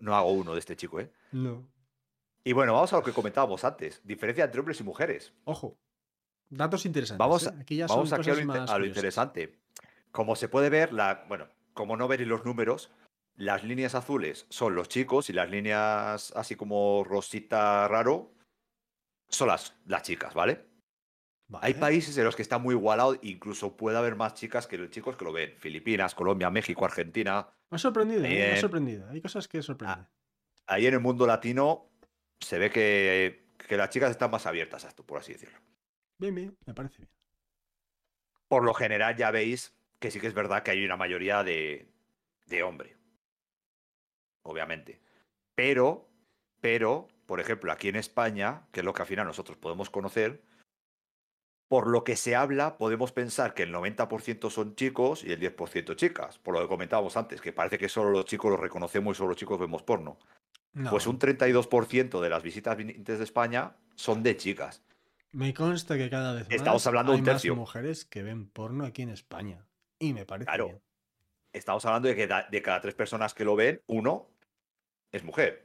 no hago uno de este chico, ¿eh? No. Y bueno, vamos a lo que comentábamos antes. Diferencia entre hombres y mujeres. Ojo. Datos interesantes. Vamos, ¿eh? aquí a, lo, interesante. Como se puede ver, la, bueno, como no veréis los números, las líneas azules son los chicos y las líneas así como rosita raro son las, las chicas, ¿vale? Hay países en los que está muy igualado, incluso puede haber más chicas que los chicos que lo ven. Filipinas, Colombia, México, Argentina. Me ha sorprendido, ¿eh? me ha sorprendido. Hay cosas que ah, sorprenden. Ahí en el mundo latino se ve que, que las chicas están más abiertas a esto, por así decirlo. Bien, bien, me parece bien. Por lo general ya veis que sí que es verdad que hay una mayoría de, de hombre. Obviamente. Pero, pero, por ejemplo, aquí en España, que es lo que al final nosotros podemos conocer, por lo que se habla, podemos pensar que el 90% son chicos y el 10% chicas, por lo que comentábamos antes, que parece que solo los chicos los reconocemos y solo los chicos vemos porno. Pues un 32% de las visitas vinientes de España son de chicas. Me consta que cada vez más más mujeres que ven porno aquí en España. Y me parece Claro. Estamos hablando de que de cada tres personas que lo ven, uno es mujer.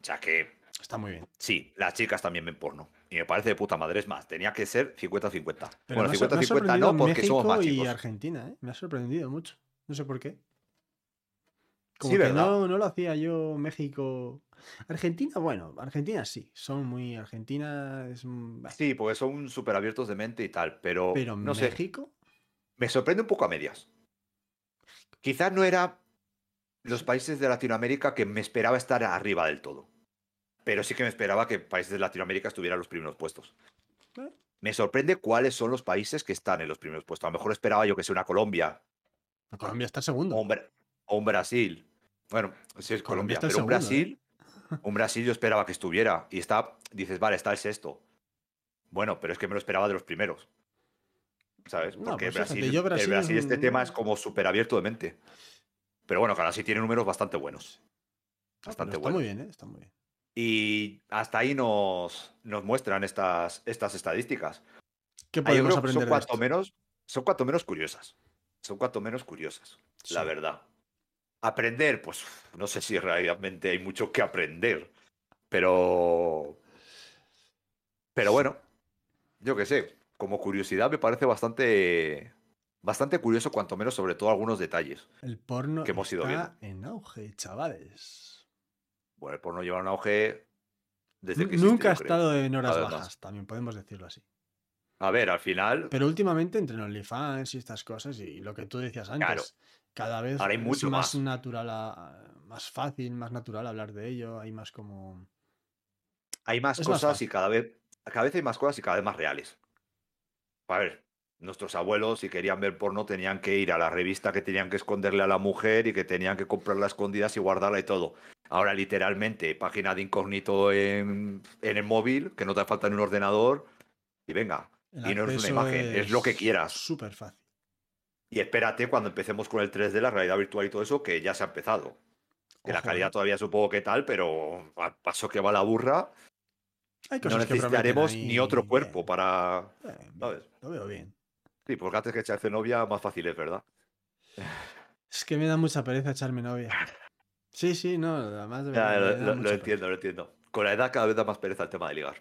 O sea que... Está muy bien. Sí, las chicas también ven porno y me parece de puta madre. Es más, tenía que ser 50-50. Bueno, 50-50 no, porque México somos más Y Argentina, ¿eh? me ha sorprendido mucho. No sé por qué. No, no lo hacía yo México. Argentina, bueno, Argentina sí, son muy Argentina. Es... Sí, porque son súper abiertos de mente y tal, pero. Pero no México. me sorprende un poco a medias. Quizás no era los países de Latinoamérica que me esperaba estar arriba del todo pero sí que me esperaba que países de Latinoamérica estuvieran en los primeros puestos. Me sorprende cuáles son los países que están en los primeros puestos. A lo mejor esperaba yo que sea una Colombia. Colombia está segundo. O un, Brasil. Bueno, si es Colombia, pero un ¿eh? Brasil. Un Brasil yo esperaba que estuviera. Y está, dices, vale, está el sexto. Bueno, pero es que me lo esperaba de los primeros. ¿Sabes? Porque pues Brasil, este mm. tema es como súper abierto de mente. Pero bueno, ahora sí tiene números bastante buenos. Ah, bastante buenos. ¿eh? está muy bien, está muy bien. Y hasta ahí nos, nos muestran estas, estas estadísticas. ¿Qué ah, podemos aprender son cuanto menos Son cuanto menos curiosas. Son cuanto menos curiosas, la verdad. Aprender, pues no sé si realmente hay mucho que aprender, pero... Pero bueno, yo qué sé, como curiosidad me parece bastante bastante curioso, cuanto menos sobre todo algunos detalles. El porno que hemos ido está en auge, chavales. Bueno, el porno lleva un auge desde que Nunca ha estado en horas bajas, también podemos decirlo así. A ver, al final. Pero últimamente entre los OnlyFans y estas cosas, y lo que tú decías antes, cada vez es más, natural, ah, más fácil, más natural hablar de ello, hay más como. Hay más cosas y cada vez, cada vez hay más cosas y cada vez más reales. A ver, nuestros abuelos, si querían ver porno, tenían que ir a la revista que tenían que esconderle a la mujer y que tenían que comprarla escondidas y guardarla y todo. Ahora literalmente, página de incógnito en, el móvil, que no te falta en un ordenador, y venga, y no es una imagen, es, lo que quieras. Súper fácil. Y espérate cuando empecemos con el 3D, la realidad virtual y todo eso, que ya se ha empezado. Que la calidad eh. todavía supongo que tal, pero al paso que va la burra, no necesitaremos ni otro cuerpo para. Eh, lo veo bien. Sí, porque antes que echarse novia, más fácil es, ¿verdad? Es que me da mucha pereza echarme novia. Sí, sí, no, además... De lo entiendo, lo entiendo. Con la edad cada vez da más pereza el tema de ligar.